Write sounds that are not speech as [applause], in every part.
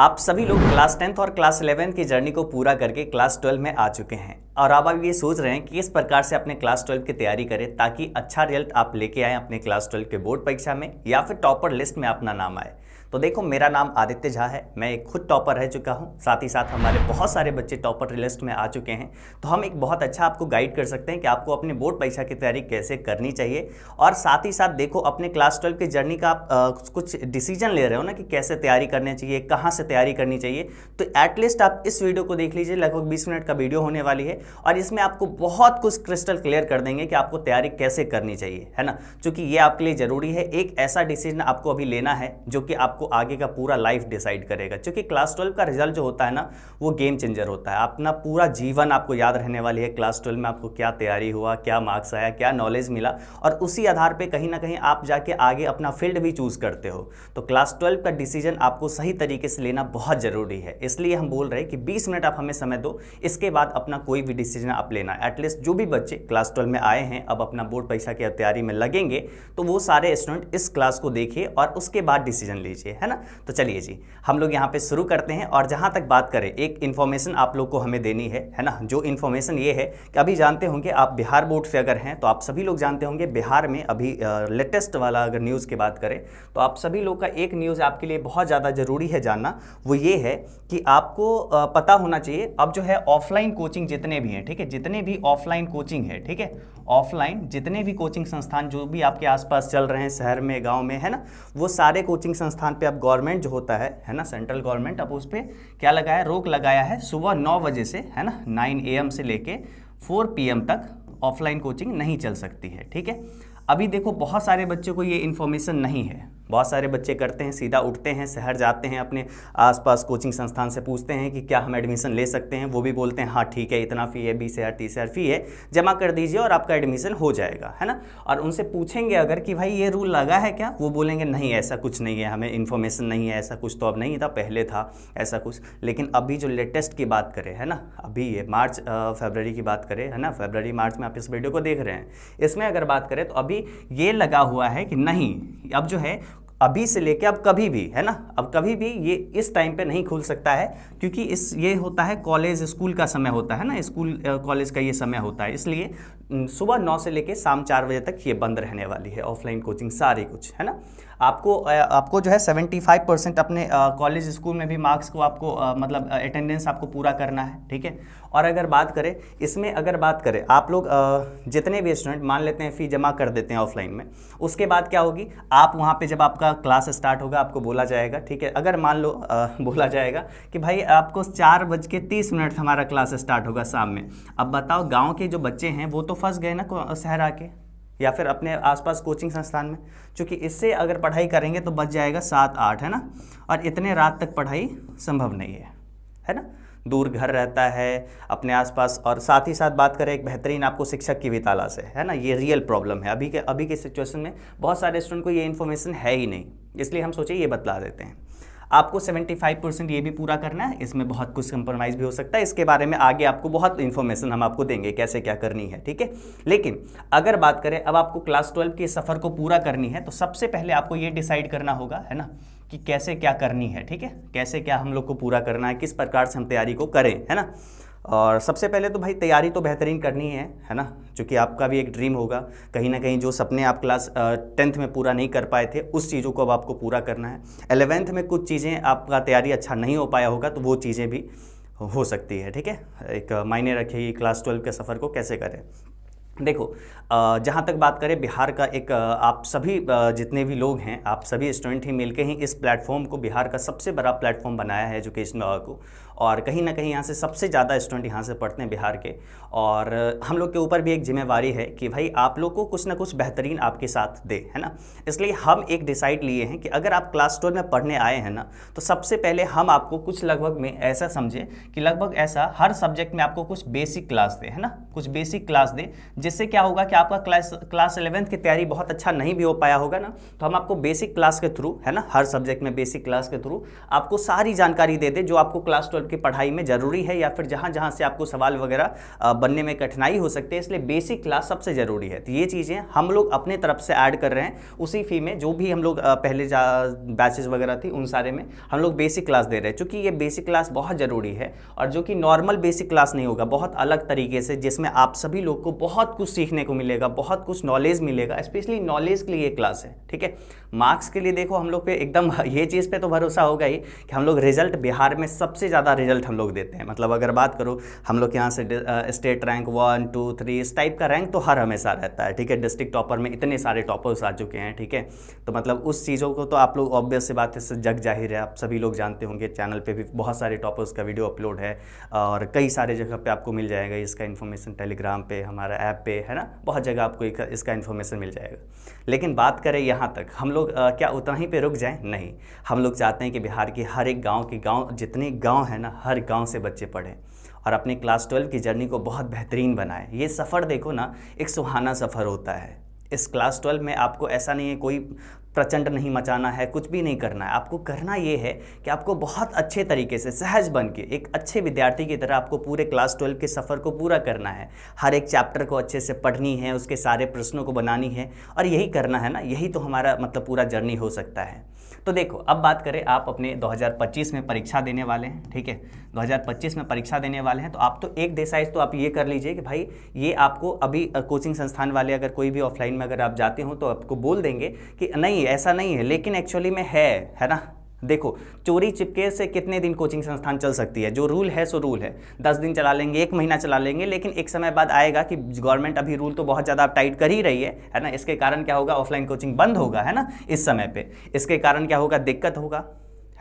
आप सभी लोग क्लास टेंथ और क्लास इलेवेंथ की जर्नी को पूरा करके क्लास ट्वेल्व में आ चुके हैं और अब आप ये सोच रहे हैं कि किस प्रकार से अपने क्लास ट्वेल्व की तैयारी करें ताकि अच्छा रिजल्ट आप लेके आए अपने क्लास ट्वेल्व के बोर्ड परीक्षा में या फिर टॉपर लिस्ट में अपना नाम आए तो देखो मेरा नाम आदित्य झा है मैं एक खुद टॉपर रह चुका हूँ साथ ही साथ हमारे बहुत सारे बच्चे टॉपर लिस्ट में आ चुके हैं तो हम एक बहुत अच्छा आपको गाइड कर सकते हैं कि आपको अपने बोर्ड परीक्षा की तैयारी कैसे करनी चाहिए और साथ ही साथ देखो अपने क्लास ट्वेल्व की जर्नी का आप कुछ डिसीजन ले रहे हो ना कि कैसे तैयारी करनी चाहिए कहाँ से तैयारी करनी चाहिए तो एटलीस्ट आप इस वीडियो को देख लीजिए लगभग बीस मिनट का वीडियो होने वाली है और इसमें आपको बहुत कुछ क्रिस्टल क्लियर कर देंगे कि आपको तैयारी कैसे करनी चाहिए है ना चूंकि ये आपके लिए ज़रूरी है एक ऐसा डिसीजन आपको अभी लेना है जो कि आपको आगे का पूरा लाइफ डिसाइड करेगा क्योंकि क्लास ट्वेल्व का रिजल्ट जो होता है ना वो गेम चेंजर होता है अपना पूरा जीवन आपको याद रहने वाली है क्लास ट्वेल्व में आपको क्या तैयारी हुआ क्या मार्क्स आया क्या नॉलेज मिला और उसी आधार पर कहीं ना कहीं आप जाके आगे अपना फील्ड भी चूज़ करते हो तो क्लास ट्वेल्व का डिसीजन आपको सही तरीके से लेना बहुत ज़रूरी है इसलिए हम बोल रहे हैं कि बीस मिनट आप हमें समय दो इसके बाद अपना कोई भी डिसीजन आप लेना एटलीस्ट जो भी बच्चे क्लास ट्वेल्व में आए हैं अब अपना बोर्ड परीक्षा की तैयारी में लगेंगे तो वो सारे स्टूडेंट इस क्लास को देखिए और उसके बाद डिसीजन लीजिए लीजिए है ना तो चलिए जी हम लोग यहाँ पे शुरू करते हैं और जहाँ तक बात करें एक इन्फॉर्मेशन आप लोग को हमें देनी है है ना जो इन्फॉर्मेशन ये है कि अभी जानते होंगे आप बिहार बोर्ड से अगर हैं तो आप सभी लोग जानते होंगे बिहार में अभी लेटेस्ट वाला अगर न्यूज़ की बात करें तो आप सभी लोग का एक न्यूज़ आपके लिए बहुत ज़्यादा ज़रूरी है जानना वो ये है कि आपको पता होना चाहिए अब जो है ऑफलाइन कोचिंग जितने भी हैं ठीक है जितने भी ऑफलाइन कोचिंग है ठीक है ऑफलाइन जितने भी कोचिंग संस्थान जो भी आपके आसपास चल रहे हैं शहर में गांव में है ना वो सारे कोचिंग संस्थान पे अब गवर्नमेंट जो होता है है ना सेंट्रल गवर्नमेंट अब उस पर क्या लगाया रोक लगाया है सुबह नौ बजे से है ना नाइन ए से लेके फोर पी तक ऑफलाइन कोचिंग नहीं चल सकती है ठीक है अभी देखो बहुत सारे बच्चों को ये इन्फॉर्मेशन नहीं है बहुत सारे बच्चे करते हैं सीधा उठते हैं शहर जाते हैं अपने आसपास कोचिंग संस्थान से पूछते हैं कि क्या हम एडमिशन ले सकते हैं वो भी बोलते हैं हाँ ठीक है इतना फ़ी है बीस हज़ार तीस हज़ार फ़ी है जमा कर दीजिए और आपका एडमिशन हो जाएगा है ना और उनसे पूछेंगे अगर कि भाई ये रूल लगा है क्या वो बोलेंगे नहीं ऐसा कुछ नहीं है हमें इन्फॉर्मेशन नहीं है ऐसा कुछ तो अब नहीं था पहले था ऐसा कुछ लेकिन अभी जो लेटेस्ट की बात करें है ना अभी ये मार्च फेबररी की बात करें है ना फेबररी मार्च में आप इस वीडियो को देख रहे हैं इसमें अगर बात करें तो अभी ये लगा हुआ है कि नहीं अब जो है अभी से लेके अब कभी भी है ना अब कभी भी ये इस टाइम पे नहीं खुल सकता है क्योंकि इस ये होता है कॉलेज स्कूल का समय होता है ना स्कूल कॉलेज का ये समय होता है इसलिए सुबह नौ से लेकर शाम चार बजे तक ये बंद रहने वाली है ऑफलाइन कोचिंग सारी कुछ है ना आपको आपको जो है सेवेंटी फाइव परसेंट अपने कॉलेज स्कूल में भी मार्क्स को आपको आ, मतलब अटेंडेंस आपको पूरा करना है ठीक है और अगर बात करें इसमें अगर बात करें आप लोग जितने भी स्टूडेंट मान लेते हैं फ़ी जमा कर देते हैं ऑफलाइन में उसके बाद क्या होगी आप वहाँ पे जब आपका क्लास स्टार्ट होगा आपको बोला जाएगा ठीक है अगर मान लो आ, [laughs] बोला जाएगा कि भाई आपको चार बज के तीस मिनट हमारा क्लास स्टार्ट होगा शाम में अब बताओ गाँव के जो बच्चे हैं वो तो फंस गए ना शहर आके या फिर अपने आसपास कोचिंग संस्थान में क्योंकि इससे अगर पढ़ाई करेंगे तो बच जाएगा सात आठ है ना और इतने रात तक पढ़ाई संभव नहीं है है ना दूर घर रहता है अपने आसपास और साथ ही साथ बात करें एक बेहतरीन आपको शिक्षक की भी ताला से है ना ये रियल प्रॉब्लम है अभी के अभी के सिचुएशन में बहुत सारे स्टूडेंट को ये इन्फॉर्मेशन है ही नहीं इसलिए हम सोचे ये बतला देते हैं आपको 75 परसेंट ये भी पूरा करना है इसमें बहुत कुछ कंप्रोमाइज़ भी हो सकता है इसके बारे में आगे आपको बहुत इन्फॉर्मेशन हम आपको देंगे कैसे क्या करनी है ठीक है लेकिन अगर बात करें अब आपको क्लास ट्वेल्व के सफ़र को पूरा करनी है तो सबसे पहले आपको ये डिसाइड करना होगा है ना कि कैसे क्या करनी है ठीक है कैसे क्या हम लोग को पूरा करना है किस प्रकार से हम तैयारी को करें है ना और सबसे पहले तो भाई तैयारी तो बेहतरीन करनी है है ना क्योंकि आपका भी एक ड्रीम होगा कहीं ना कहीं जो सपने आप क्लास टेंथ में पूरा नहीं कर पाए थे उस चीज़ों को अब आपको पूरा करना है एलेवेंथ में कुछ चीज़ें आपका तैयारी अच्छा नहीं हो पाया होगा तो वो चीज़ें भी हो सकती है ठीक है एक मायने रखेगी क्लास ट्वेल्व के सफ़र को कैसे करें देखो जहाँ तक बात करें बिहार का एक आप सभी जितने भी लोग हैं आप सभी स्टूडेंट ही मिलके ही इस प्लेटफॉर्म को बिहार का सबसे बड़ा प्लेटफॉर्म बनाया है एजुकेशन को और कहीं ना कहीं यहाँ से सबसे ज़्यादा स्टूडेंट यहाँ से पढ़ते हैं बिहार के और हम लोग के ऊपर भी एक जिम्मेवारी है कि भाई आप लोग को कुछ ना कुछ बेहतरीन आपके साथ दे है ना इसलिए हम एक डिसाइड लिए हैं कि अगर आप क्लास ट्वेल्व में पढ़ने आए हैं ना तो सबसे पहले हम आपको कुछ लगभग में ऐसा समझें कि लगभग ऐसा हर सब्जेक्ट में आपको कुछ बेसिक क्लास दे है ना कुछ बेसिक क्लास दे जिससे क्या होगा कि आपका क्लास क्लास इलेवेंथ की तैयारी बहुत अच्छा नहीं भी हो पाया होगा ना तो हम आपको बेसिक क्लास के थ्रू है ना हर सब्जेक्ट में बेसिक क्लास के थ्रू आपको सारी जानकारी दे दे जो आपको क्लास ट्वेल्व की पढ़ाई में ज़रूरी है या फिर जहाँ जहाँ से आपको सवाल वगैरह बनने में कठिनाई हो सकती है इसलिए बेसिक क्लास सबसे ज़रूरी है तो ये चीज़ें हम लोग अपने तरफ से ऐड कर रहे हैं उसी फी में जो भी हम लोग पहले बैचेज वगैरह थी उन सारे में हम लोग बेसिक क्लास दे रहे हैं चूँकि ये बेसिक क्लास बहुत ज़रूरी है और जो कि नॉर्मल बेसिक क्लास नहीं होगा बहुत अलग तरीके से जिसमें आप सभी लोग को बहुत कुछ सीखने को मिलेगा बहुत कुछ नॉलेज मिलेगा स्पेशली नॉलेज के लिए क्लास है ठीक है मार्क्स के लिए देखो हम लोग पे एकदम [laughs] ये चीज़ पे तो भरोसा होगा ही कि हम लोग रिजल्ट बिहार में सबसे ज़्यादा रिजल्ट हम लोग देते हैं मतलब अगर बात करो हम लोग यहाँ से state rank one two three इस टाइप का रैंक तो हर हमेशा रहता है ठीक है डिस्ट्रिक्ट टॉपर में इतने सारे टॉपर्स आ चुके हैं ठीक है तो मतलब उस चीज़ों को तो आप लोग ऑब्वियस सी बात है जग जाहिर है आप सभी लोग जानते होंगे चैनल पर भी बहुत सारे टॉपर्स का वीडियो अपलोड है और कई सारे जगह पर आपको मिल जाएगा इसका इन्फॉर्मेशन टेलीग्राम पर हमारा ऐप पर है ना बहुत जगह आपको इसका इन्फॉर्मेशन मिल जाएगा लेकिन बात करें यहाँ तक हम लोग लोग क्या उतना ही पे रुक जाएं नहीं हम लोग चाहते हैं कि बिहार के हर एक गांव के गांव जितने गांव हैं ना हर गांव से बच्चे पढ़ें और अपने क्लास ट्वेल्व की जर्नी को बहुत बेहतरीन बनाएं ये सफ़र देखो ना एक सुहाना सफ़र होता है इस क्लास ट्वेल्व में आपको ऐसा नहीं है कोई प्रचंड नहीं मचाना है कुछ भी नहीं करना है आपको करना ये है कि आपको बहुत अच्छे तरीके से सहज बन के एक अच्छे विद्यार्थी की तरह आपको पूरे क्लास ट्वेल्व के सफ़र को पूरा करना है हर एक चैप्टर को अच्छे से पढ़नी है उसके सारे प्रश्नों को बनानी है और यही करना है ना यही तो हमारा मतलब पूरा जर्नी हो सकता है तो देखो अब बात करें आप अपने 2025 में परीक्षा देने वाले हैं ठीक है 2025 में परीक्षा देने वाले हैं तो आप तो एक डिसाइड तो आप ये कर लीजिए कि भाई ये आपको अभी कोचिंग संस्थान वाले अगर कोई भी ऑफलाइन में अगर आप जाते हो तो आपको बोल देंगे कि नहीं ऐसा नहीं है लेकिन एक्चुअली में है है ना देखो चोरी चिपके से कितने दिन कोचिंग संस्थान चल सकती है जो रूल है सो रूल है दस दिन चला लेंगे एक महीना चला लेंगे लेकिन एक समय बाद आएगा कि गवर्नमेंट अभी रूल तो बहुत ज़्यादा टाइट कर ही रही है है ना इसके कारण क्या होगा ऑफलाइन कोचिंग बंद होगा है ना इस समय पर इसके कारण क्या होगा दिक्कत होगा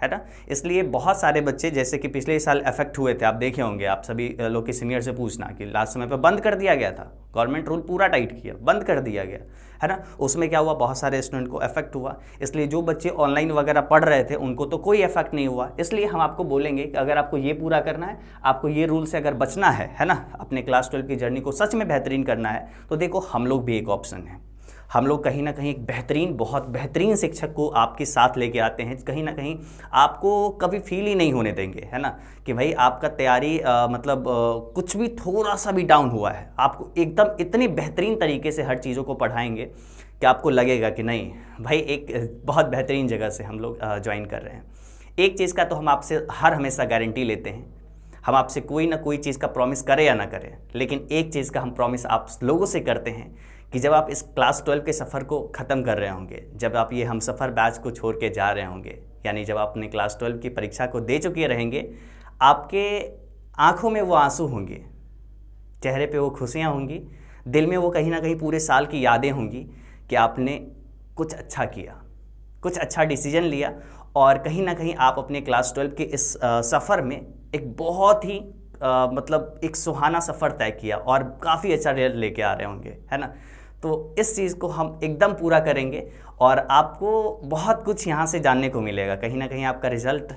है ना इसलिए बहुत सारे बच्चे जैसे कि पिछले साल अफेक्ट हुए थे आप देखे होंगे आप सभी लोग के सीनियर से पूछना कि लास्ट समय पर बंद कर दिया गया था गवर्नमेंट रूल पूरा टाइट किया बंद कर दिया गया है ना उसमें क्या हुआ बहुत सारे स्टूडेंट को इफेक्ट हुआ इसलिए जो बच्चे ऑनलाइन वगैरह पढ़ रहे थे उनको तो कोई इफेक्ट नहीं हुआ इसलिए हम आपको बोलेंगे कि अगर आपको ये पूरा करना है आपको ये रूल से अगर बचना है है ना अपने क्लास ट्वेल्व की जर्नी को सच में बेहतरीन करना है तो देखो हम लोग भी एक ऑप्शन है हम लोग कहीं ना कहीं एक बेहतरीन बहुत बेहतरीन शिक्षक को आपके साथ लेके आते हैं कहीं ना कहीं आपको कभी फील ही नहीं होने देंगे है ना कि भाई आपका तैयारी मतलब आ, कुछ भी थोड़ा सा भी डाउन हुआ है आपको एकदम इतने बेहतरीन तरीके से हर चीज़ों को पढ़ाएंगे कि आपको लगेगा कि नहीं भाई एक बहुत बेहतरीन जगह से हम लोग ज्वाइन कर रहे हैं एक चीज़ का तो हम आपसे हर हमेशा गारंटी लेते हैं हम आपसे कोई ना कोई चीज़ का प्रॉमिस करें या ना करें लेकिन एक चीज़ का हम प्रॉमिस आप लोगों से करते हैं कि जब आप इस क्लास ट्वेल्व के सफ़र को ख़त्म कर रहे होंगे जब आप ये हम सफ़र बैच को छोड़ के जा रहे होंगे यानी जब आप अपने क्लास ट्वेल्व की परीक्षा को दे चुके रहेंगे आपके आँखों में वो आंसू होंगे चेहरे पे वो खुशियाँ होंगी दिल में वो कहीं ना कहीं पूरे साल की यादें होंगी कि आपने कुछ अच्छा किया कुछ अच्छा डिसीजन लिया और कहीं ना कहीं आप अपने क्लास ट्वेल्व के इस सफ़र में एक बहुत ही आ, मतलब एक सुहाना सफ़र तय किया और काफ़ी अच्छा रिजल्ट लेके आ रहे होंगे है ना तो इस चीज़ को हम एकदम पूरा करेंगे और आपको बहुत कुछ यहाँ से जानने को मिलेगा कहीं ना कहीं आपका रिज़ल्ट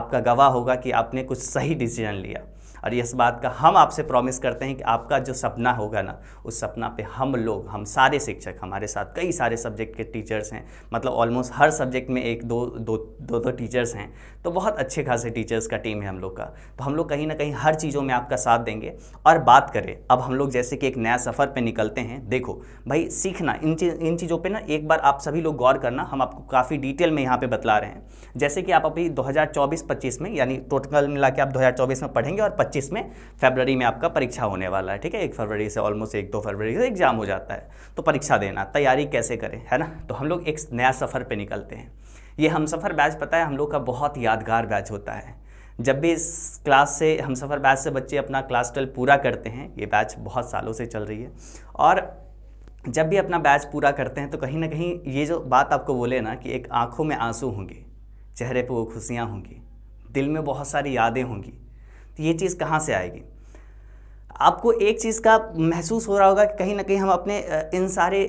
आपका गवाह होगा कि आपने कुछ सही डिसीजन लिया और इस बात का हम आपसे प्रॉमिस करते हैं कि आपका जो सपना होगा ना उस सपना पे हम लोग हम सारे शिक्षक हमारे साथ कई सारे सब्जेक्ट के टीचर्स हैं मतलब ऑलमोस्ट हर सब्जेक्ट में एक दो दो दो दो टीचर्स हैं तो बहुत अच्छे खासे टीचर्स का टीम है हम लोग का तो हम लोग कहीं ना कहीं हर चीज़ों में आपका साथ देंगे और बात करें अब हम लोग जैसे कि एक नया सफ़र पर निकलते हैं देखो भाई सीखना इन चीज इन चीज़ों पर ना एक बार आप सभी लोग गौर करना हम आपको काफ़ी डिटेल में यहाँ पर बतला रहे हैं जैसे कि आप अभी दो हज़ार में यानी टोटल मिला के आप दो में पढ़ेंगे और 2025 में फरवरी में आपका परीक्षा होने वाला है ठीक है एक फरवरी से ऑलमोस्ट एक दो फरवरी से एग्ज़ाम हो जाता है तो परीक्षा देना तैयारी कैसे करें है ना तो हम लोग एक नया सफ़र पर निकलते हैं ये हम सफ़र बैच पता है हम लोग का बहुत यादगार बैच होता है जब भी इस क्लास से हम सफ़र बैच से बच्चे अपना क्लास ट्वेल्व पूरा करते हैं ये बैच बहुत सालों से चल रही है और जब भी अपना बैच पूरा करते हैं तो कहीं ना कहीं ये जो बात आपको बोले ना कि एक आंखों में आंसू होंगे चेहरे पे वो खुशियाँ होंगी दिल में बहुत सारी यादें होंगी तो ये चीज़ कहाँ से आएगी आपको एक चीज़ का महसूस हो रहा होगा कि कहीं ना कहीं हम अपने इन सारे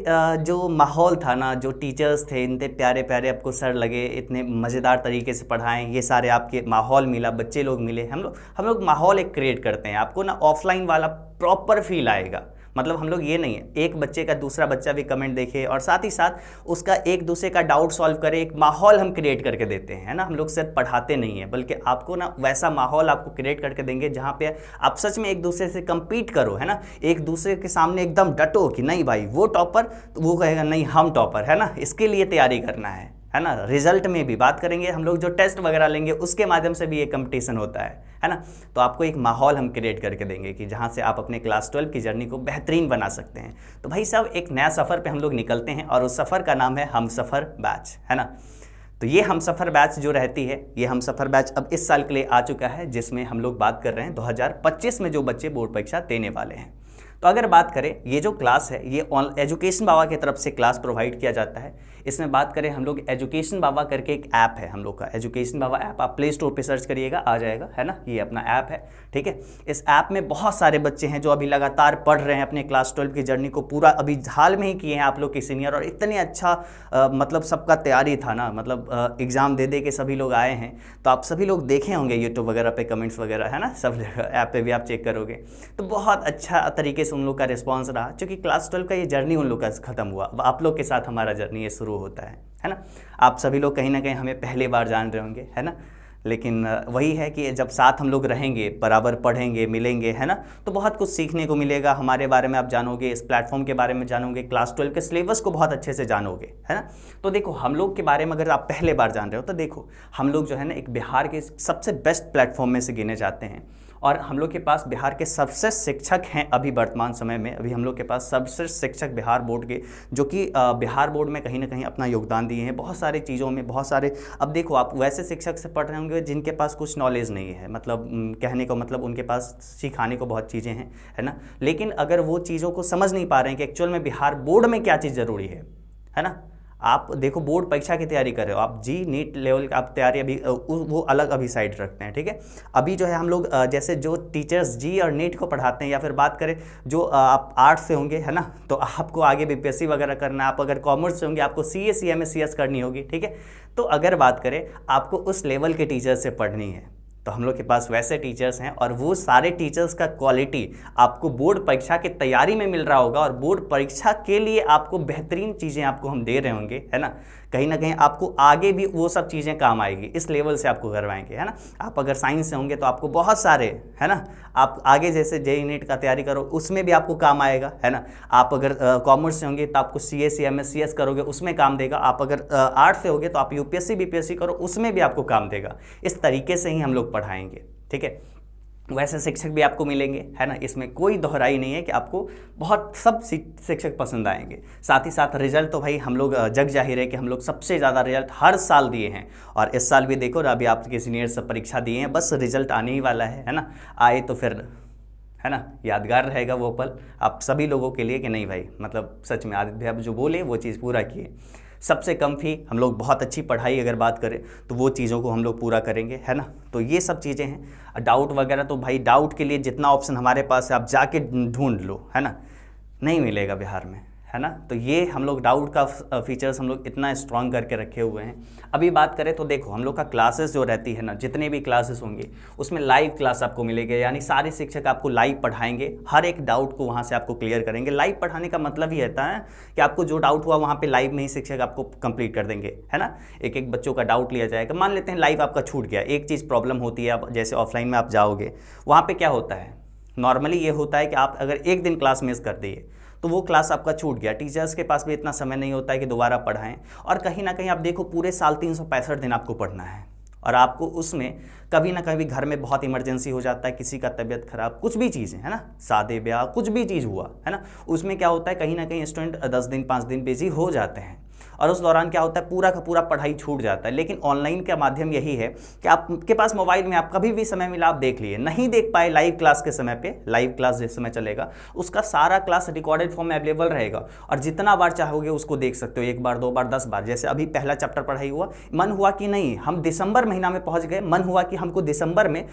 जो माहौल था ना जो टीचर्स थे इतने प्यारे प्यारे आपको सर लगे इतने मज़ेदार तरीके से पढ़ाएं ये सारे आपके माहौल मिला बच्चे लोग मिले हम लोग हम लोग माहौल एक क्रिएट करते हैं आपको ना ऑफलाइन वाला प्रॉपर फील आएगा मतलब हम लोग ये नहीं है एक बच्चे का दूसरा बच्चा भी कमेंट देखे और साथ ही साथ उसका एक दूसरे का डाउट सॉल्व करे एक माहौल हम क्रिएट करके देते हैं ना हम लोग सिर्फ पढ़ाते नहीं है बल्कि आपको ना वैसा माहौल आपको क्रिएट करके देंगे जहाँ पे आप सच में एक दूसरे से कम्पीट करो है ना एक दूसरे के सामने एकदम डटो कि नहीं भाई वो टॉपर तो वो कहेगा नहीं हम टॉपर है ना इसके लिए तैयारी करना है है ना रिजल्ट में भी बात करेंगे हम लोग जो टेस्ट वगैरह लेंगे उसके माध्यम से भी ये कंपटीशन होता है है ना तो आपको एक माहौल हम क्रिएट करके देंगे कि जहाँ से आप अपने क्लास ट्वेल्व की जर्नी को बेहतरीन बना सकते हैं तो भाई साहब एक नया सफ़र पे हम लोग निकलते हैं और उस सफ़र का नाम है हम सफ़र बैच है ना तो ये हम सफ़र बैच जो रहती है ये हम सफ़र बैच अब इस साल के लिए आ चुका है जिसमें हम लोग बात कर रहे हैं दो में जो बच्चे बोर्ड परीक्षा देने वाले हैं तो अगर बात करें ये जो क्लास है ये ऑन एजुकेशन बाबा की तरफ से क्लास प्रोवाइड किया जाता है इसमें बात करें हम लोग एजुकेशन बाबा करके एक ऐप है हम लोग का एजुकेशन बाबा ऐप आप प्ले स्टोर पर सर्च करिएगा आ जाएगा है ना ये अपना ऐप है ठीक है इस ऐप में बहुत सारे बच्चे हैं जो अभी लगातार पढ़ रहे हैं अपने क्लास ट्वेल्व की जर्नी को पूरा अभी हाल में ही किए हैं आप लोग के सीनियर और इतने अच्छा आ, मतलब सबका तैयारी था ना मतलब एग्ज़ाम दे दे के सभी लोग आए हैं तो आप सभी लोग देखे होंगे यूट्यूब वगैरह पे कमेंट्स वगैरह है ना [laughs] सब ऐप पर भी आप चेक करोगे तो बहुत अच्छा तरीके से उन लोग का रिस्पॉन्स रहा क्योंकि क्लास ट्वेल्व का ये जर्नी उन लोग का ख़त्म हुआ आप लोग के साथ हमारा जर्नी है शुरू शुरू होता है है ना आप सभी लोग कहीं ना कहीं हमें पहले बार जान रहे होंगे है ना लेकिन वही है कि जब साथ हम लोग रहेंगे बराबर पढ़ेंगे मिलेंगे है ना तो बहुत कुछ सीखने को मिलेगा हमारे बारे में आप जानोगे इस प्लेटफॉर्म के बारे में जानोगे क्लास ट्वेल्व के सिलेबस को बहुत अच्छे से जानोगे है ना तो देखो हम लोग के बारे में अगर आप पहले बार जान रहे हो तो देखो हम लोग जो है ना एक बिहार के सबसे बेस्ट प्लेटफॉर्म में से गिने जाते हैं और हम लोग के पास बिहार के सबसे शिक्षक हैं अभी वर्तमान समय में अभी हम लोग के पास सबसे शिक्षक बिहार बोर्ड के जो कि बिहार बोर्ड में कहीं ना कहीं अपना योगदान दिए हैं बहुत सारी चीज़ों में बहुत सारे अब देखो आप वैसे शिक्षक से पढ़ रहे होंगे जिनके पास कुछ नॉलेज नहीं है मतलब कहने को मतलब उनके पास सिखाने को बहुत चीज़ें हैं है ना लेकिन अगर वो चीज़ों को समझ नहीं पा रहे हैं कि एक्चुअल में बिहार बोर्ड में क्या चीज़ ज़रूरी है है ना आप देखो बोर्ड परीक्षा की तैयारी कर रहे हो आप जी नीट लेवल की आप तैयारी अभी वो अलग अभी साइड रखते हैं ठीक है अभी जो है हम लोग जैसे जो टीचर्स जी और नीट को पढ़ाते हैं या फिर बात करें जो आप आर्ट्स से होंगे है ना तो आपको आगे बी वगैरह करना आप अगर कॉमर्स से होंगे आपको C A C M S C S करनी होगी ठीक है तो अगर बात करें आपको उस लेवल के टीचर से पढ़नी है तो हम लोग के पास वैसे टीचर्स हैं और वो सारे टीचर्स का क्वालिटी आपको बोर्ड परीक्षा की तैयारी में मिल रहा होगा और बोर्ड परीक्षा के लिए आपको बेहतरीन चीज़ें आपको हम दे रहे होंगे है ना कहीं ना कहीं आपको आगे भी वो सब चीज़ें काम आएगी इस लेवल से आपको करवाएंगे है ना आप अगर साइंस से होंगे तो आपको बहुत सारे है ना आप आगे जैसे जे नीट का तैयारी करो उसमें भी आपको काम आएगा है ना आप अगर कॉमर्स से होंगे तो आपको C S M S C S करोगे उसमें काम देगा आप अगर आर्ट से होगे तो आप U P S C B P S C करो उसमें भी आपको काम देगा इस तरीके से ही हम लोग पढ़ाएंगे ठीक है वैसे शिक्षक भी आपको मिलेंगे है ना इसमें कोई दोहराई नहीं है कि आपको बहुत सब शिक्षक पसंद आएंगे साथ ही साथ रिजल्ट तो भाई हम लोग जग जाहिर है कि हम लोग सबसे ज़्यादा रिजल्ट हर साल दिए हैं और इस साल भी देखो अभी आपके सीनियर सब परीक्षा दिए हैं बस रिजल्ट आने ही वाला है है ना आए तो फिर है ना यादगार रहेगा वो पल आप सभी लोगों के लिए कि नहीं भाई मतलब सच में आदित्य अब जो बोले वो चीज़ पूरा किए सबसे कम फी हम लोग बहुत अच्छी पढ़ाई अगर बात करें तो वो चीज़ों को हम लोग पूरा करेंगे है ना तो ये सब चीज़ें हैं डाउट वगैरह तो भाई डाउट के लिए जितना ऑप्शन हमारे पास है आप जाके ढूंढ लो है ना नहीं मिलेगा बिहार में है ना तो ये हम लोग डाउट का फीचर्स हम लोग इतना स्ट्रॉन्ग करके रखे हुए हैं अभी बात करें तो देखो हम लोग का क्लासेस जो रहती है ना जितने भी क्लासेस होंगे उसमें लाइव क्लास आपको मिलेगी यानी सारे शिक्षक आपको लाइव पढ़ाएंगे हर एक डाउट को वहाँ से आपको क्लियर करेंगे लाइव पढ़ाने का मतलब ही रहता है कि आपको जो डाउट हुआ वहाँ पर लाइव में ही शिक्षक आपको कंप्लीट कर देंगे है ना एक एक बच्चों का डाउट लिया जाएगा मान लेते हैं लाइव आपका छूट गया एक चीज़ प्रॉब्लम होती है आप जैसे ऑफलाइन में आप जाओगे वहाँ पर क्या होता है नॉर्मली ये होता है कि आप अगर एक दिन क्लास मिस कर दिए तो वो क्लास आपका छूट गया टीचर्स के पास भी इतना समय नहीं होता है कि दोबारा पढ़ाएं और कहीं ना कहीं आप देखो पूरे साल तीन दिन आपको पढ़ना है और आपको उसमें कभी ना कभी घर में बहुत इमरजेंसी हो जाता है किसी का तबीयत खराब कुछ भी चीज़ें है ना सादे ब्याह कुछ भी चीज़ हुआ है ना उसमें क्या होता है कहीं ना कहीं स्टूडेंट दस दिन पाँच दिन बिजी हो जाते हैं और उस दौरान क्या होता है पूरा का पूरा पढ़ाई छूट जाता है लेकिन ऑनलाइन का माध्यम यही है कि आपके पास मोबाइल में आप कभी भी समय मिला आप देख लिए नहीं देख पाए लाइव क्लास के समय पर लाइव क्लास जिस समय चलेगा उसका सारा क्लास रिकॉर्डेड फॉर्म में अवेलेबल रहेगा और जितना बार चाहोगे उसको देख सकते हो एक बार दो बार दस बार जैसे अभी पहला चैप्टर पढ़ाई हुआ मन हुआ कि नहीं हम दिसंबर महीना में पहुंच गए मन हुआ कि हमको दिसंबर में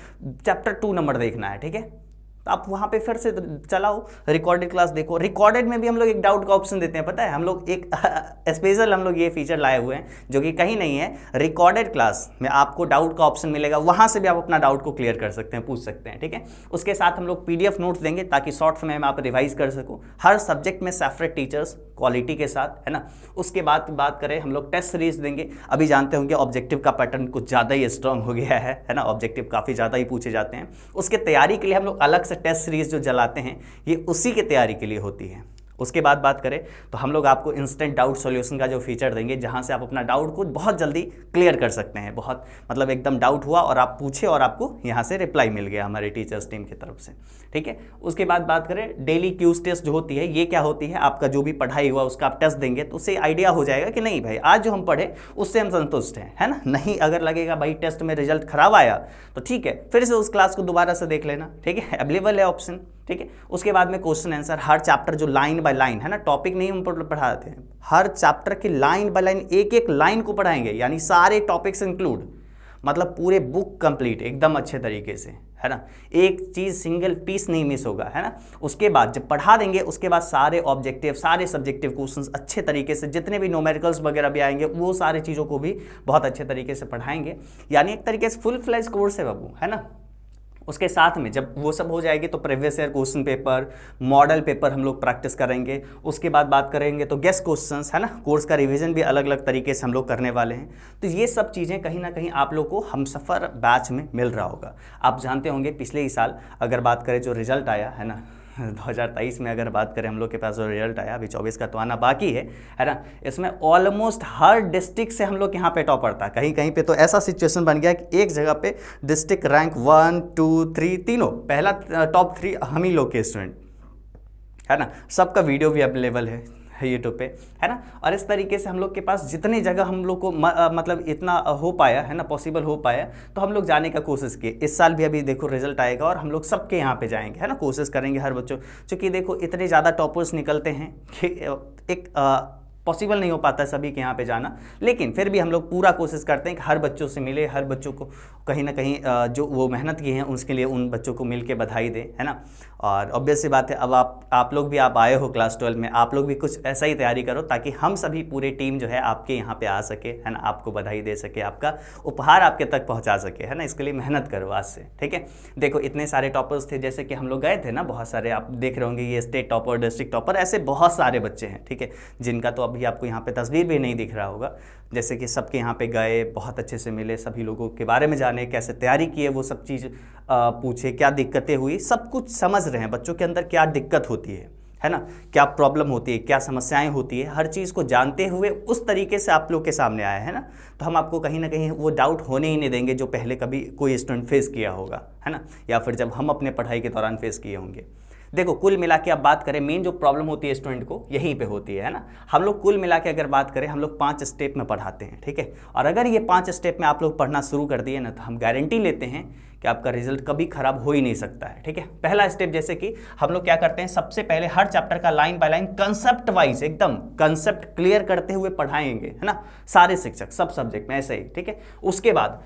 चैप्टर टू नंबर देखना है ठीक है तो आप वहाँ पे फिर से चलाओ रिकॉर्डेड क्लास देखो रिकॉर्डेड में भी हम लोग एक डाउट का ऑप्शन देते हैं पता है हम लोग एक स्पेशल [laughs] हम लोग ये फीचर लाए हुए हैं जो कि कहीं नहीं है रिकॉर्डेड क्लास में आपको डाउट का ऑप्शन मिलेगा वहाँ से भी आप अपना डाउट को क्लियर कर सकते हैं पूछ सकते हैं ठीक है उसके साथ हम लोग पी नोट्स देंगे ताकि शॉर्ट समय में आप रिवाइज कर सको हर सब्जेक्ट में सेपरेट टीचर्स क्वालिटी के साथ है ना उसके बाद बात करें हम लोग टेस्ट सीरीज देंगे अभी जानते होंगे ऑब्जेक्टिव का पैटर्न कुछ ज़्यादा ही स्ट्रांग हो गया है है ना ऑब्जेक्टिव काफ़ी ज़्यादा ही पूछे जाते हैं उसके तैयारी के लिए हम लोग अलग से टेस्ट सीरीज जो जलाते हैं ये उसी की तैयारी के लिए होती है उसके बाद बात करें तो हम लोग आपको इंस्टेंट डाउट सॉल्यूशन का जो फीचर देंगे जहाँ से आप अपना डाउट को बहुत जल्दी क्लियर कर सकते हैं बहुत मतलब एकदम डाउट हुआ और आप पूछे और आपको यहाँ से रिप्लाई मिल गया हमारे टीचर्स टीम की तरफ से ठीक है उसके बाद बात करें डेली क्यूज टेस्ट जो होती है ये क्या होती है आपका जो भी पढ़ाई हुआ उसका आप टेस्ट देंगे तो उससे आइडिया हो जाएगा कि नहीं भाई आज जो हम पढ़े उससे हम संतुष्ट हैं है ना नहीं अगर लगेगा भाई टेस्ट में रिजल्ट खराब आया तो ठीक है फिर से उस क्लास को दोबारा से देख लेना ठीक है अवेलेबल [laughs] है ऑप्शन ठीक है उसके बाद में क्वेश्चन आंसर हर चैप्टर जो लाइन बाय लाइन है ना टॉपिक नहीं हम पढ़ाते हैं हर चैप्टर की लाइन बाय लाइन एक एक लाइन को पढ़ाएंगे यानी सारे टॉपिक्स इंक्लूड मतलब पूरे बुक कंप्लीट एकदम अच्छे तरीके से है ना एक चीज़ सिंगल पीस नहीं मिस होगा है ना उसके बाद जब पढ़ा देंगे उसके बाद सारे ऑब्जेक्टिव सारे सब्जेक्टिव क्वेश्चंस अच्छे तरीके से जितने भी नोमेरिकल्स वगैरह भी आएंगे वो सारे चीज़ों को भी बहुत अच्छे तरीके से पढ़ाएंगे यानी एक तरीके से फुल फ्लैज कोर्स है बाबू है ना उसके साथ में जब वो सब हो जाएगी तो previous year question paper model paper हम लोग प्रैक्टिस करेंगे उसके बाद बात करेंगे तो गेस्ट क्वेश्चन है ना कोर्स का रिविजन भी अलग अलग तरीके से हम लोग करने वाले हैं तो ये सब चीज़ें कहीं ना कहीं आप लोग को हम सफ़र बैच में मिल रहा होगा आप जानते होंगे पिछले ही साल अगर बात करें जो रिजल्ट आया है ना 2023 में अगर बात करें हम लोग के पास जो रिजल्ट आया अभी 24 का तो आना बाकी है है ना इसमें ऑलमोस्ट हर डिस्ट्रिक्ट से हम लोग यहाँ पे टॉप था कहीं कहीं पे तो ऐसा सिचुएशन बन गया कि एक जगह पे district rank one two three तीनों पहला टॉप थ्री हम ही लोग के स्टूडेंट है ना सबका वीडियो भी अवेलेबल है यूट्यूब पे है ना और इस तरीके से हम लोग के पास जितनी जगह हम लोग को म, आ, मतलब इतना हो पाया है ना पॉसिबल हो पाया तो हम लोग जाने का कोशिश किए इस साल भी अभी देखो रिजल्ट आएगा और हम लोग सबके यहाँ पे जाएंगे है ना कोशिश करेंगे हर बच्चों चूँकि देखो इतने ज़्यादा टॉपर्स निकलते हैं कि एक आ, पॉसिबल नहीं हो पाता है सभी के यहाँ पे जाना लेकिन फिर भी हम लोग पूरा कोशिश करते हैं कि हर बच्चों से मिले हर बच्चों को कहीं ना कहीं जो वो मेहनत की है उसके लिए उन बच्चों को मिल के बधाई दें है ना और ऑब्वियस सी बात है अब आप आप लोग भी आप आए हो क्लास ट्वेल्व में आप लोग भी कुछ ऐसा ही तैयारी करो ताकि हम सभी पूरी टीम जो है आपके यहाँ पर आ सके है ना आपको बधाई दे सके आपका उपहार आपके तक पहुँचा सके है ना इसके लिए मेहनत करो आज से ठीक है देखो इतने सारे टॉपर्स थे जैसे कि हम लोग गए थे ना बहुत सारे आप देख रहे होंगे ये स्टेट टॉपर डिस्ट्रिक्ट टॉपर ऐसे बहुत सारे बच्चे हैं ठीक है जिनका तो अब अभी आपको यहाँ पे तस्वीर भी नहीं दिख रहा होगा जैसे कि सबके यहाँ पे गए बहुत अच्छे से मिले सभी लोगों के बारे में जाने कैसे तैयारी किए वो सब चीज़ पूछे क्या दिक्कतें हुई सब कुछ समझ रहे हैं बच्चों के अंदर क्या दिक्कत होती है है ना क्या प्रॉब्लम होती है क्या समस्याएं होती है हर चीज़ को जानते हुए उस तरीके से आप लोग के सामने आया है ना तो हम आपको कहीं ना कहीं वो डाउट होने ही नहीं देंगे जो पहले कभी कोई स्टूडेंट फेस किया होगा है ना या फिर जब हम अपने पढ़ाई के दौरान फेस किए होंगे देखो कुल मिला के अब बात करें मेन जो प्रॉब्लम होती है स्टूडेंट को यहीं पे होती है ना हम लोग कुल मिला के अगर बात करें हम लोग पाँच स्टेप में पढ़ाते हैं ठीक है और अगर ये पाँच स्टेप में आप लोग पढ़ना शुरू कर दिए ना तो हम गारंटी लेते हैं कि आपका रिजल्ट कभी खराब हो ही नहीं सकता है ठीक है पहला स्टेप जैसे कि हम लोग क्या करते हैं सबसे पहले हर चैप्टर का line by line concept wise एकदम कंसेप्ट क्लियर करते हुए पढ़ाएंगे है ना सारे शिक्षक सब सब्जेक्ट में ऐसे ही ठीक है उसके बाद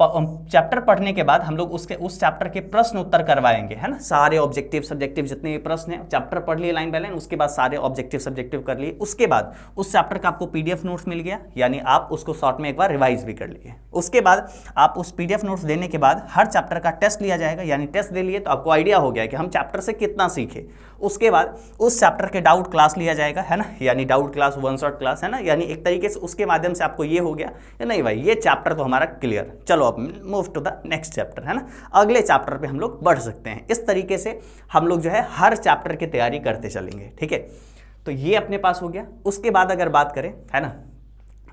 चैप्टर पढ़ने के बाद हम लोग उसके उस चैप्टर के प्रश्न उत्तर करवाएंगे है ना सारे ऑब्जेक्टिव सब्जेक्टिव जितने भी प्रश्न हैं चैप्टर पढ़ लिए लाइन बाय लाइन उसके बाद सारे ऑब्जेक्टिव सब्जेक्टिव कर लिए उसके बाद उस चैप्टर का आपको पीडीएफ नोट्स मिल गया यानी आप उसको शॉर्ट में एक बार रिवाइज भी कर लिए उसके बाद आप उस पी नोट्स देने के बाद हर चैप्टर का टेस्ट लिया जाएगा यानी टेस्ट दे लिए तो आपको आइडिया हो गया कि हम चैप्टर से कितना सीखे उसके बाद उस चैप्टर के डाउट क्लास लिया जाएगा है ना यानी doubt class one short class है ना यानी एक तरीके से उसके माध्यम से आपको ये हो गया नहीं भाई ये चैप्टर तो हमारा क्लियर चलो अब move to the next chapter है ना अगले चैप्टर पर हम लोग बढ़ सकते हैं इस तरीके से हम लोग जो है हर चैप्टर की तैयारी करते चलेंगे ठीक है तो ये अपने पास हो गया उसके बाद अगर बात करें है ना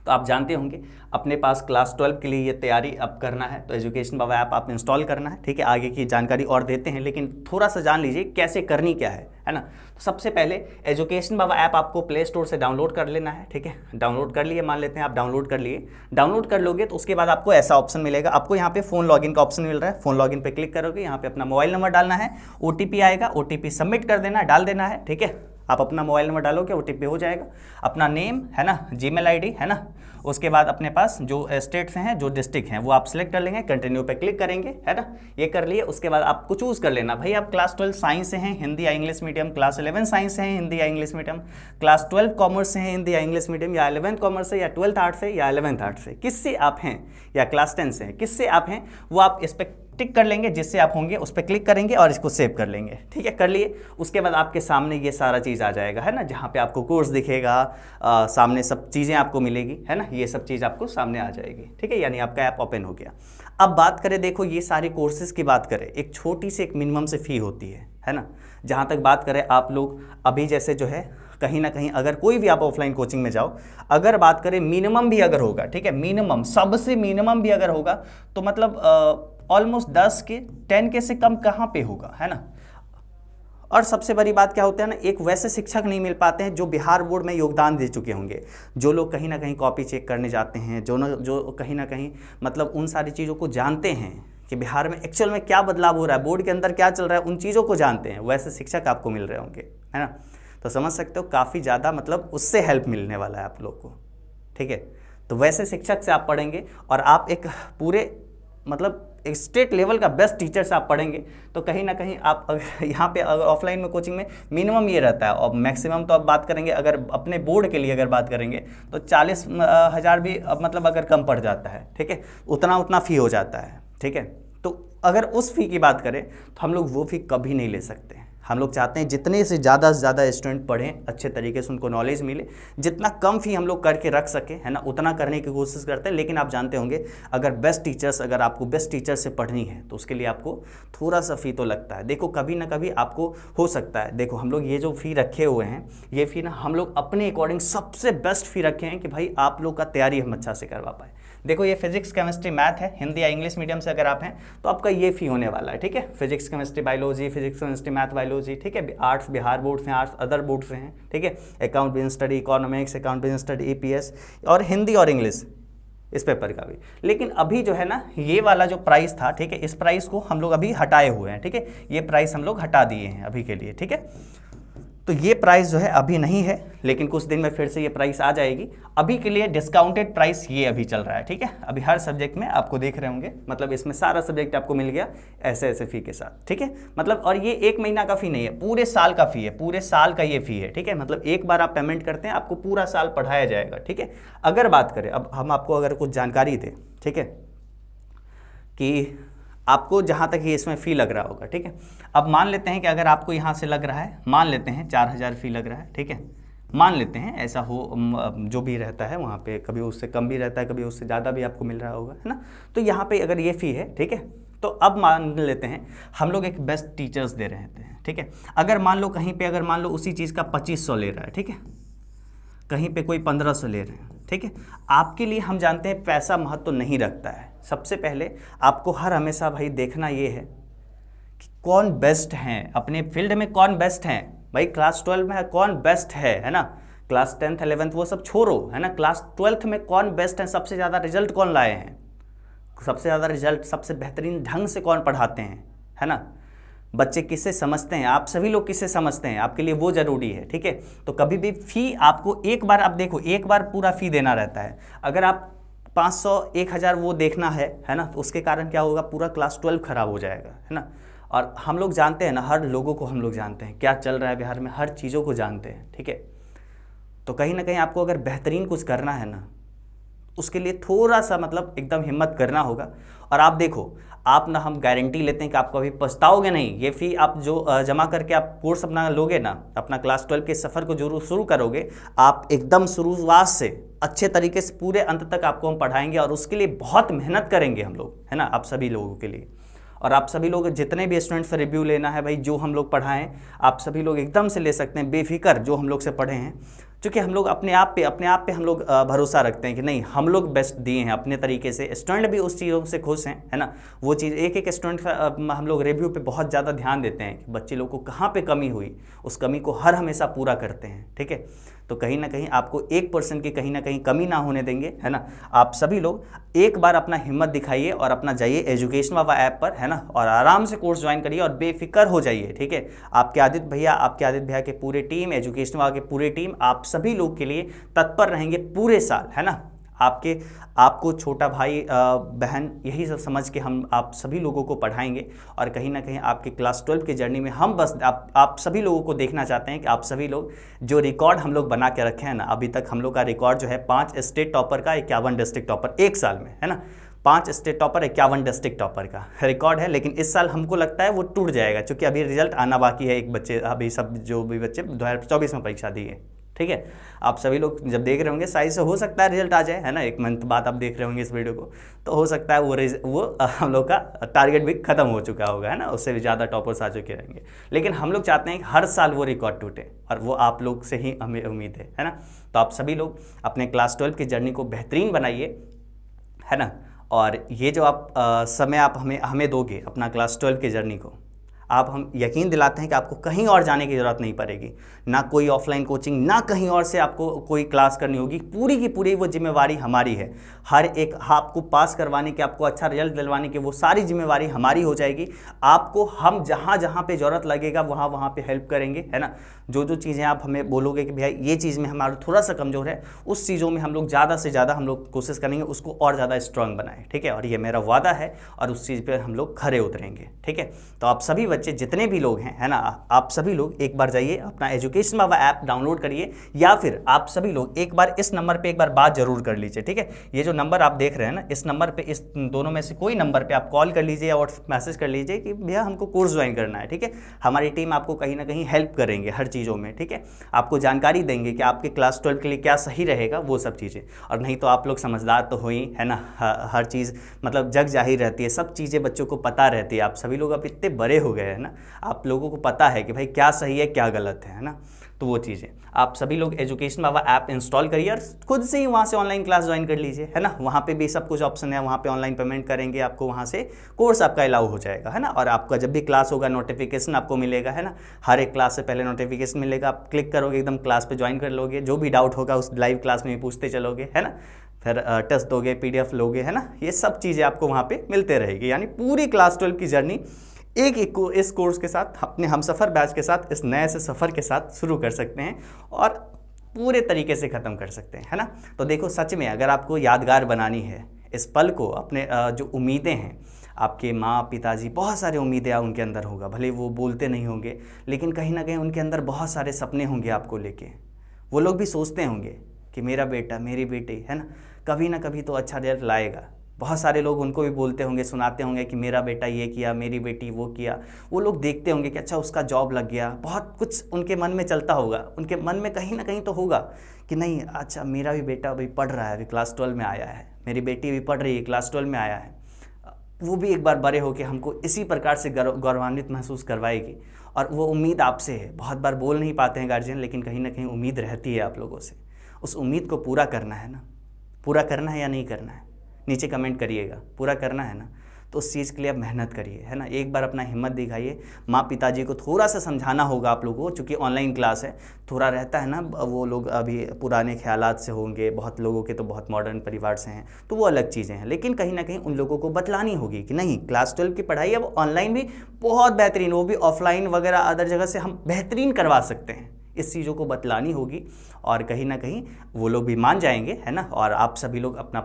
तो आप जानते होंगे अपने पास क्लास ट्वेल्व के लिए ये तैयारी अब करना है तो एजुकेशन बाबा ऐप आप इंस्टॉल करना है ठीक है आगे की जानकारी और देते हैं लेकिन थोड़ा सा जान लीजिए कैसे करनी क्या है है ना तो सबसे पहले एजुकेशन बाबा ऐप आपको प्ले स्टोर से डाउनलोड कर लेना है ठीक है डाउनलोड कर लिए मान लेते हैं आप डाउनलोड कर लिए डाउनलोड कर लोगे तो उसके बाद आपको ऐसा ऑप्शन मिलेगा आपको यहाँ पे फोन लॉगिन का ऑप्शन मिल रहा है फोन लॉगिन पे क्लिक करोगे यहाँ पे अपना मोबाइल नंबर डालना है ओ आएगा ओ सबमिट कर देना डाल देना है ठीक है आप अपना मोबाइल नंबर डालोगे ओ टी हो जाएगा अपना नेम है ना जी मेल है ना उसके बाद अपने पास जो स्टेट्स हैं जो डिस्ट्रिक्ट हैं वो आप सिलेक्ट कर लेंगे कंटिन्यू पे क्लिक करेंगे है ना ये कर लिए उसके बाद आपको चूज़ कर लेना भाई आप क्लास ट्वेल्व साइंस से हैं हिंदी या English medium class eleven science से हैं हिंदी या English medium class twelve commerce से हैं हिंदी या इंग्लिश मीडियम या इलेवंथ कॉमर्स से या ट्वेल्थ आर्ट से या इलेवंथ आर्ट से किससे आप हैं या क्लास टेन से हैं किससे आप हैं वो आप इस पर टिक कर लेंगे जिससे आप होंगे उस पर क्लिक करेंगे और इसको सेव कर लेंगे ठीक है कर लिए उसके बाद आपके सामने ये सारा चीज़ आ जाएगा है ना जहाँ पे आपको कोर्स दिखेगा आ, सामने सब चीज़ें आपको मिलेगी है ना ये सब चीज़ आपको सामने आ जाएगी ठीक है यानी आपका ऐप ओपन हो गया अब बात करें देखो ये सारे कोर्सेज़ की बात करें एक छोटी सी एक मिनिमम से फ़ी होती है है ना जहाँ तक बात करें आप लोग अभी जैसे जो है कहीं ना कहीं अगर कोई भी आप ऑफलाइन कोचिंग में जाओ अगर बात करें मिनिमम भी अगर होगा ठीक है मिनिमम सबसे मिनिमम भी अगर होगा तो मतलब ऑलमोस्ट दस के टेन के से कम कहाँ पे होगा है ना और सबसे बड़ी बात क्या होता है ना एक वैसे शिक्षक नहीं मिल पाते हैं जो बिहार बोर्ड में योगदान दे चुके होंगे जो लोग कहीं ना कहीं कॉपी चेक करने जाते हैं जो ना जो कहीं ना कहीं मतलब उन सारी चीज़ों को जानते हैं कि बिहार में एक्चुअल में क्या बदलाव हो रहा है बोर्ड के अंदर क्या चल रहा है उन चीज़ों को जानते हैं वैसे शिक्षक आपको मिल रहे होंगे है ना तो समझ सकते हो काफ़ी ज़्यादा मतलब उससे हेल्प मिलने वाला है आप लोग को ठीक है तो वैसे शिक्षक से आप पढ़ेंगे और आप एक पूरे मतलब स्टेट लेवल का बेस्ट टीचर से आप पढ़ेंगे तो कहीं ना कहीं आप अगर [laughs] यहाँ पे अगर ऑफलाइन में कोचिंग में मिनिमम ये रहता है और मैक्सिमम तो आप बात करेंगे अगर अपने बोर्ड के लिए अगर बात करेंगे तो चालीस हज़ार भी मतलब अगर कम पड़ जाता है ठीक है उतना उतना फ़ी हो जाता है ठीक है तो अगर उस फ़ी की बात करें तो हम लोग वो फ़ी कभी नहीं ले सकते हम लोग चाहते हैं जितने से ज़्यादा से ज़्यादा स्टूडेंट पढ़ें अच्छे तरीके से उनको नॉलेज मिले जितना कम फी हम लोग करके रख सकें है ना उतना करने की कोशिश करते हैं लेकिन आप जानते होंगे अगर बेस्ट टीचर्स अगर आपको बेस्ट टीचर से पढ़नी है तो उसके लिए आपको थोड़ा सा फ़ी तो लगता है देखो कभी ना कभी आपको हो सकता है देखो हम लोग ये जो फ़ी रखे हुए हैं ये फ़ी ना हम लोग अपने अकॉर्डिंग सबसे बेस्ट फ़ी रखे हैं कि भाई आप लोग का तैयारी हम अच्छा से करवा पाए देखो ये फिजिक्स केमिस्ट्री मैथ है हिंदी या इंग्लिश मीडियम से अगर आप हैं तो आपका ये फी होने वाला है ठीक है physics chemistry biology physics chemistry math biology ठीक है आर्ट्स बिहार बोर्ड से आर्ट्स अदर बोर्ड से हैं ठीक है account business study economics account business study ई और हिंदी और इंग्लिश इस पेपर का भी लेकिन अभी जो है ना ये वाला जो प्राइस था ठीक है इस प्राइस को हम लोग अभी हटाए हुए हैं ठीक है ये प्राइस हम लोग हटा दिए हैं अभी के लिए ठीक है तो ये प्राइस जो है अभी नहीं है लेकिन कुछ दिन में फिर से ये प्राइस आ जाएगी अभी के लिए डिस्काउंटेड प्राइस ये अभी चल रहा है ठीक है अभी हर सब्जेक्ट में आपको देख रहे होंगे मतलब इसमें सारा सब्जेक्ट आपको मिल गया ऐसे ऐसे फ़ी के साथ ठीक है मतलब और ये एक महीना का फ़ी नहीं है पूरे साल का फ़ी है पूरे साल का ये फ़ी है ठीक है मतलब एक बार आप पेमेंट करते हैं आपको पूरा साल पढ़ाया जाएगा ठीक है अगर बात करें अब हम आपको अगर कुछ जानकारी दें ठीक है कि आपको जहाँ तक ये इसमें फ़ी लग रहा होगा ठीक है अब मान लेते हैं कि अगर आपको यहाँ से लग रहा है मान लेते हैं चार हज़ार फ़ी लग रहा है ठीक है मान लेते हैं ऐसा हो जो भी रहता है वहाँ पे कभी उससे कम भी रहता है कभी उससे ज़्यादा भी आपको मिल रहा होगा है ना तो यहाँ पे अगर ये फ़ी है ठीक है तो अब मान लेते हैं हम लोग एक बेस्ट टीचर्स दे रहे थे ठीक है अगर मान लो कहीं पर अगर मान लो उसी चीज़ का पच्चीस सौ ले रहा है ठीक है कहीं पर कोई पंद्रह सौ ले रहे हैं ठीक है आपके लिए हम जानते हैं पैसा महत्व तो नहीं रखता है सबसे पहले आपको हर हमेशा भाई देखना ये है कि कौन बेस्ट हैं अपने फील्ड में कौन बेस्ट हैं भाई क्लास ट्वेल्व में कौन बेस्ट है है ना क्लास टेंथ एलेवेंथ वो सब छोड़ो है ना क्लास ट्वेल्थ में कौन बेस्ट हैं सबसे ज़्यादा रिजल्ट कौन लाए हैं सबसे ज़्यादा रिजल्ट सबसे बेहतरीन ढंग से कौन पढ़ाते हैं है ना बच्चे किसे समझते हैं आप सभी लोग किसे समझते हैं आपके लिए वो ज़रूरी है ठीक है तो कभी भी फ़ी आपको एक बार आप देखो एक बार पूरा फ़ी देना रहता है अगर आप पाँच सौ एक हज़ार वो देखना है है ना तो उसके कारण क्या होगा पूरा क्लास ट्वेल्व खराब हो जाएगा है ना और हम लोग जानते हैं ना हर लोगों को हम लोग जानते हैं क्या चल रहा है बिहार में हर चीज़ों को जानते हैं ठीक है तो कहीं ना कहीं आपको अगर बेहतरीन कुछ करना है ना उसके लिए थोड़ा सा मतलब एकदम हिम्मत करना होगा और आप देखो आप ना हम गारंटी लेते हैं कि आप कभी पछताओगे नहीं ये फ़ी आप जो जमा करके आप कोर्स अपना लोगे ना अपना क्लास ट्वेल्व के सफ़र को जरूर शुरू करोगे आप एकदम शुरुआत से अच्छे तरीके से पूरे अंत तक आपको हम पढ़ाएंगे और उसके लिए बहुत मेहनत करेंगे हम लोग है ना आप सभी लोगों के लिए और आप सभी लोग जितने भी स्टूडेंट्स से रिव्यू लेना है भाई जो हम लोग पढ़ाएं आप सभी लोग एकदम से ले सकते हैं बेफिक्र जो हम लोग से पढ़े हैं चूँकि हम लोग अपने आप पे अपने आप पे हम लोग भरोसा रखते हैं कि नहीं हम लोग बेस्ट दिए हैं अपने तरीके से स्टूडेंट भी उस चीज़ों से खुश हैं है ना वो चीज़ एक एक स्टूडेंट का हम लोग रिव्यू पे बहुत ज़्यादा ध्यान देते हैं कि बच्चे लोग को कहाँ पे कमी हुई उस कमी को हर हमेशा पूरा करते हैं ठीक है तो कहीं ना कहीं आपको एक परसेंट की कहीं ना कहीं कमी ना होने देंगे है ना आप सभी लोग एक बार अपना हिम्मत दिखाइए और अपना जाइए एजुकेशन वाला ऐप पर है ना और आराम से कोर्स ज्वाइन करिए और बेफिक्र हो जाइए ठीक है आपके आदित्य भैया आपके आदित्य भैया के पूरे टीम एजुकेशन वाला के पूरे टीम आप सभी लोग के लिए तत्पर रहेंगे पूरे साल है ना आपके आपको छोटा भाई बहन यही सब समझ के हम आप सभी लोगों को पढ़ाएंगे और कहीं ना कहीं आपके क्लास ट्वेल्व की जर्नी में हम बस आप आप सभी लोगों को देखना चाहते हैं कि आप सभी लोग जो रिकॉर्ड हम लोग बना के रखे हैं ना अभी तक हम लोग का रिकॉर्ड जो है पाँच स्टेट टॉपर का इक्यावन डिस्ट्रिक्ट टॉपर एक साल में है ना पांच स्टेट टॉपर इक्यावन डिस्ट्रिक्ट टॉपर का रिकॉर्ड है लेकिन इस साल हमको लगता है वो टूट जाएगा क्योंकि अभी रिजल्ट आना बाकी है एक बच्चे अभी सब जो भी बच्चे दो में परीक्षा दी है ठीक है आप सभी लोग जब देख रहे होंगे साइज से हो सकता है रिजल्ट आ जाए है ना एक मंथ बाद आप देख रहे होंगे इस वीडियो को तो हो सकता है वो रिज वो [laughs] हम लोग का टारगेट भी खत्म हो चुका होगा है ना उससे भी ज़्यादा टॉपर्स आ चुके रहेंगे लेकिन हम लोग चाहते हैं कि हर साल वो रिकॉर्ड टूटे और वो आप लोग से ही हमें उम्मीद है है ना तो आप सभी लोग अपने क्लास ट्वेल्व की जर्नी को बेहतरीन बनाइए है ना और ये जो आप आ, समय आप हमें हमें दोगे अपना क्लास ट्वेल्व की जर्नी को आप हम यकीन दिलाते हैं कि आपको कहीं और जाने की ज़रूरत नहीं पड़ेगी ना कोई ऑफलाइन कोचिंग ना कहीं और से आपको कोई क्लास करनी होगी पूरी की पूरी वो जिम्मेवारी हमारी है हर एक आपको पास करवाने की आपको अच्छा रिजल्ट दिलवाने की वो सारी जिम्मेवारी हमारी हो जाएगी आपको हम जहाँ जहाँ पर ज़रूरत लगेगा वहाँ वहाँ पर हेल्प करेंगे है ना जो जो चीज़ें आप हमें बोलोगे कि भैया ये चीज़ में हमारा थोड़ा सा कमज़ोर है उस चीज़ों में हम लोग ज़्यादा से ज़्यादा हम लोग कोशिश करेंगे उसको और ज़्यादा स्ट्रांग बनाएं ठीक है और ये मेरा वादा है और उस चीज़ पर हम लोग खड़े उतरेंगे ठीक है तो आप सभी बच्चे जितने भी लोग हैं है ना आप सभी लोग एक बार जाइए अपना एजुकेशन बाबा ऐप डाउनलोड करिए या फिर आप सभी लोग एक बार इस नंबर पर एक बार बात जरूर कर लीजिए ठीक है ये जो नंबर आप देख रहे हैं ना इस नंबर पर इस दोनों में से कोई नंबर पर आप कॉल कर लीजिए या व्हाट्सएप मैसेज कर लीजिए कि भैया हमको कोर्स ज्वाइन करना है ठीक है हमारी टीम आपको कहीं ना कहीं हेल्प करेंगे हर चीज़ों में ठीक है आपको जानकारी देंगे कि आपके क्लास ट्वेल्व के लिए क्या सही रहेगा वो सब चीज़ें और नहीं तो आप लोग समझदार तो हो ही है ना हर चीज़ मतलब जग जाहिर रहती है सब चीज़ें बच्चों को पता रहती है आप सभी लोग अब इतने बड़े हो गए गए हैं ना आप लोगों को पता है कि भाई क्या सही है क्या गलत है ना तो वो चीज़ें आप सभी लोग एजुकेशन बाबा ऐप इंस्टॉल करिए और खुद से ही वहाँ से ऑनलाइन क्लास ज्वाइन कर लीजिए है ना वहाँ पे भी सब कुछ ऑप्शन है वहाँ पे ऑनलाइन पेमेंट करेंगे आपको वहाँ से कोर्स आपका अलाउ हो जाएगा है ना और आपका जब भी क्लास होगा नोटिफिकेशन आपको मिलेगा है ना हर एक क्लास से पहले नोटिफिकेशन मिलेगा आप क्लिक करोगे एकदम क्लास पर ज्वाइन कर लोगे जो भी डाउट होगा उस लाइव क्लास में पूछते चलोगे है ना फिर टेस्ट दोगे पी लोगे है ना ये सब चीज़ें आपको वहाँ पर मिलते रहेगी यानी पूरी क्लास ट्वेल्व की जर्नी एक एक को इस कोर्स के साथ अपने हम सफ़र बैच के साथ इस नए से सफ़र के साथ शुरू कर सकते हैं और पूरे तरीके से ख़त्म कर सकते हैं है ना तो देखो सच में अगर आपको यादगार बनानी है इस पल को अपने जो उम्मीदें हैं आपके माँ पिताजी बहुत सारे उम्मीदें उनके अंदर होगा भले वो बोलते नहीं होंगे लेकिन कहीं ना कहीं उनके अंदर बहुत सारे सपने होंगे आपको लेके वो लोग भी सोचते होंगे कि मेरा बेटा मेरी बेटी है ना कभी ना कभी तो अच्छा रिजल्ट लाएगा बहुत सारे लोग उनको भी बोलते होंगे सुनाते होंगे कि मेरा बेटा ये किया मेरी बेटी वो किया वो लोग देखते होंगे कि अच्छा उसका जॉब लग गया बहुत कुछ उनके मन में चलता होगा उनके मन में कहीं ना कहीं तो होगा कि नहीं अच्छा मेरा भी बेटा अभी पढ़ रहा है अभी क्लास ट्वेल्व में आया है मेरी बेटी भी पढ़ रही है क्लास ट्वेल्व में आया है वो भी एक बार बड़े होकर हमको इसी प्रकार से गौरवान्वित महसूस करवाएगी और वो उम्मीद आपसे है बहुत बार बोल नहीं पाते हैं गार्जियन लेकिन कहीं ना कहीं उम्मीद रहती है आप लोगों से उस उम्मीद को पूरा करना है ना पूरा करना है या नहीं करना है नीचे कमेंट करिएगा पूरा करना है ना तो उस चीज़ के लिए आप मेहनत करिए है ना एक बार अपना हिम्मत दिखाइए माँ पिताजी को थोड़ा सा समझाना होगा आप लोगों को चूँकि ऑनलाइन क्लास है थोड़ा रहता है ना वो लोग अभी पुराने ख्याल से होंगे बहुत लोगों के तो बहुत मॉडर्न परिवार से हैं तो वो अलग चीज़ें हैं लेकिन कहीं ना कहीं उन लोगों को बतलानी होगी कि नहीं क्लास ट्वेल्व की पढ़ाई अब ऑनलाइन भी बहुत बेहतरीन वो भी ऑफलाइन वगैरह अदर जगह से हम बेहतरीन करवा सकते हैं इस चीज़ों को बतलानी होगी और कहीं ना कहीं वो लोग भी मान जाएंगे है ना और आप सभी लोग अपना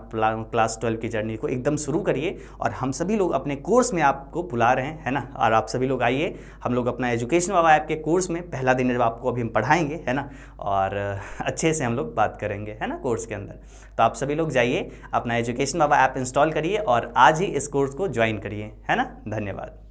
क्लास ट्वेल्व की जर्नी को एकदम शुरू करिए और हम सभी लोग अपने कोर्स में आपको बुला रहे हैं है ना और आप सभी लोग आइए हम लोग अपना एजुकेशन वाला ऐप के कोर्स में पहला दिन जब आपको अभी हम पढ़ाएंगे है ना और [laughs] अच्छे से हम लोग बात करेंगे है ना कोर्स के अंदर तो आप सभी लोग जाइए अपना एजुकेशन वाला ऐप इंस्टॉल करिए और आज ही इस कोर्स को ज्वाइन करिए है ना धन्यवाद